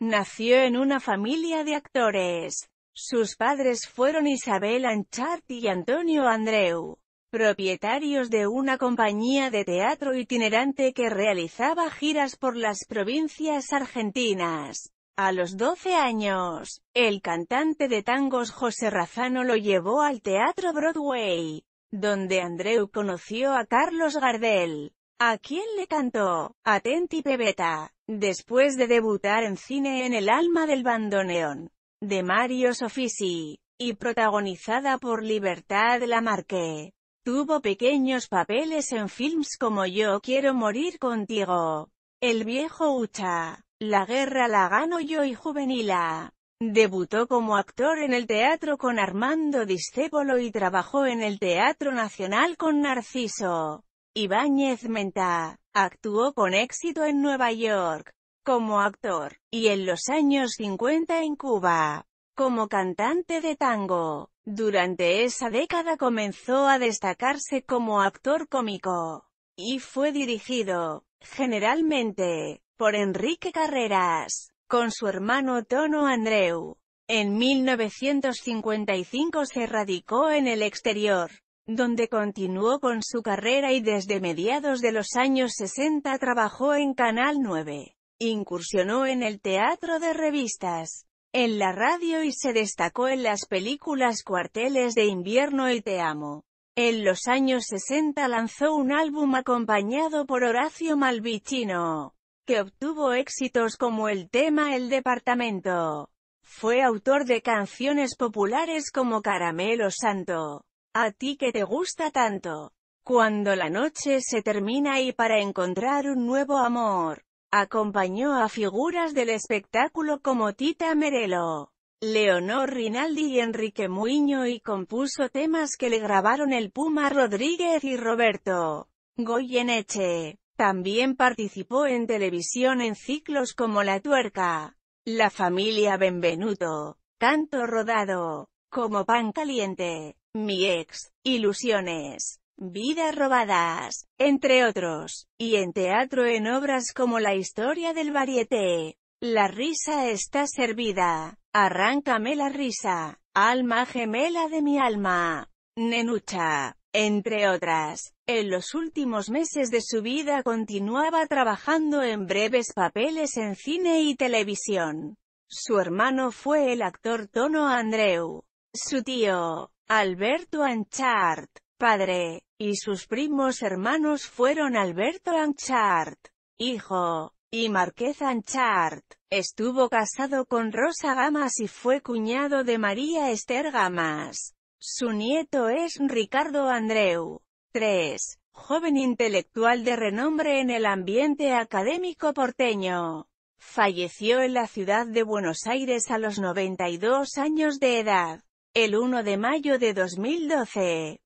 Nació en una familia de actores. Sus padres fueron Isabel Anchart y Antonio Andreu, propietarios de una compañía de teatro itinerante que realizaba giras por las provincias argentinas. A los 12 años, el cantante de tangos José Razano lo llevó al Teatro Broadway, donde Andreu conoció a Carlos Gardel, a quien le cantó, Atenti Pebeta. Después de debutar en cine en El alma del bandoneón, de Mario Sofisi, y protagonizada por Libertad Lamarque, tuvo pequeños papeles en films como Yo quiero morir contigo, El viejo Ucha, La guerra la gano yo y Juvenila. Debutó como actor en el teatro con Armando Discépolo y trabajó en el Teatro Nacional con Narciso. Ibáñez Menta actuó con éxito en Nueva York, como actor, y en los años 50 en Cuba, como cantante de tango. Durante esa década comenzó a destacarse como actor cómico, y fue dirigido, generalmente, por Enrique Carreras, con su hermano Tono Andreu. En 1955 se radicó en el exterior, donde continuó con su carrera y desde mediados de los años 60 trabajó en Canal 9. Incursionó en el teatro de revistas, en la radio y se destacó en las películas Cuarteles de invierno y Te amo. En los años 60 lanzó un álbum acompañado por Horacio Malvicino, que obtuvo éxitos como el tema El Departamento. Fue autor de canciones populares como Caramelo Santo. A ti que te gusta tanto. Cuando la noche se termina y para encontrar un nuevo amor, acompañó a figuras del espectáculo como Tita Merelo, Leonor Rinaldi y Enrique Muiño y compuso temas que le grabaron el Puma Rodríguez y Roberto Goyeneche. También participó en televisión en ciclos como La Tuerca, La Familia Benvenuto, Tanto Rodado, como Pan Caliente. Mi ex, Ilusiones, Vidas robadas, entre otros, y en teatro en obras como La historia del varieté. La risa está servida. Arráncame la risa, alma gemela de mi alma. Nenucha, entre otras, en los últimos meses de su vida continuaba trabajando en breves papeles en cine y televisión. Su hermano fue el actor Tono Andreu. Su tío, Alberto Anchart, padre, y sus primos hermanos fueron Alberto Anchart, hijo, y Marqués Anchart. Estuvo casado con Rosa Gamas y fue cuñado de María Esther Gamas. Su nieto es Ricardo Andreu. 3. Joven intelectual de renombre en el ambiente académico porteño. Falleció en la ciudad de Buenos Aires a los 92 años de edad. El 1 de mayo de 2012,